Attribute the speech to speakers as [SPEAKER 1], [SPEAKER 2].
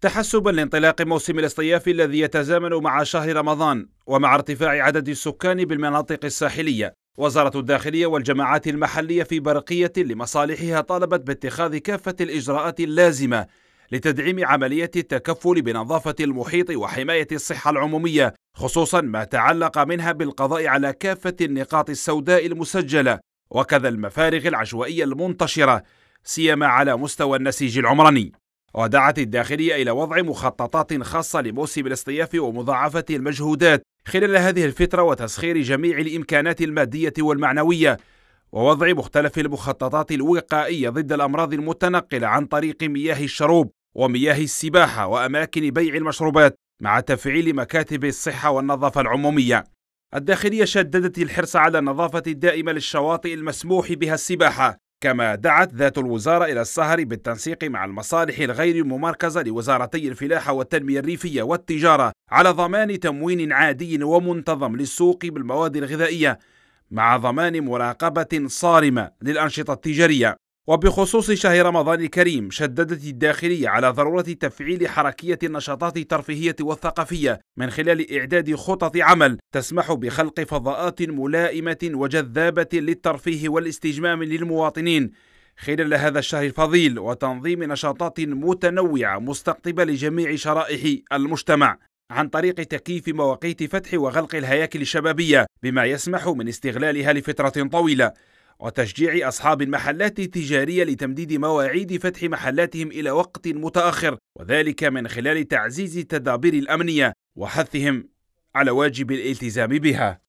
[SPEAKER 1] تحسبا لانطلاق موسم الاصطياف الذي يتزامن مع شهر رمضان ومع ارتفاع عدد السكان بالمناطق الساحلية وزارة الداخلية والجماعات المحلية في برقية لمصالحها طالبت باتخاذ كافة الإجراءات اللازمة لتدعيم عملية التكفل بنظافة المحيط وحماية الصحة العمومية خصوصا ما تعلق منها بالقضاء على كافة النقاط السوداء المسجلة وكذا المفارغ العشوائية المنتشرة سيما على مستوى النسيج العمراني ودعت الداخلية إلى وضع مخططات خاصة لموسم الاصطياف ومضاعفة المجهودات خلال هذه الفترة وتسخير جميع الإمكانات المادية والمعنوية ووضع مختلف المخططات الوقائية ضد الأمراض المتنقلة عن طريق مياه الشروب ومياه السباحة وأماكن بيع المشروبات مع تفعيل مكاتب الصحة والنظافة العمومية. الداخلية شددت الحرص على النظافة الدائمة للشواطئ المسموح بها السباحة كما دعت ذات الوزارة إلى السهر بالتنسيق مع المصالح الغير ممركزة لوزارتي الفلاحة والتنمية الريفية والتجارة على ضمان تموين عادي ومنتظم للسوق بالمواد الغذائية مع ضمان مراقبة صارمة للأنشطة التجارية وبخصوص شهر رمضان الكريم شددت الداخلية على ضرورة تفعيل حركية النشاطات الترفيهية والثقافية من خلال إعداد خطط عمل تسمح بخلق فضاءات ملائمة وجذابة للترفيه والاستجمام للمواطنين خلال هذا الشهر الفضيل وتنظيم نشاطات متنوعة مستقطبة لجميع شرائح المجتمع عن طريق تكييف مواقيت فتح وغلق الهياكل الشبابية بما يسمح من استغلالها لفترة طويلة وتشجيع أصحاب المحلات التجارية لتمديد مواعيد فتح محلاتهم إلى وقت متأخر وذلك من خلال تعزيز التدابير الأمنية وحثهم على واجب الالتزام بها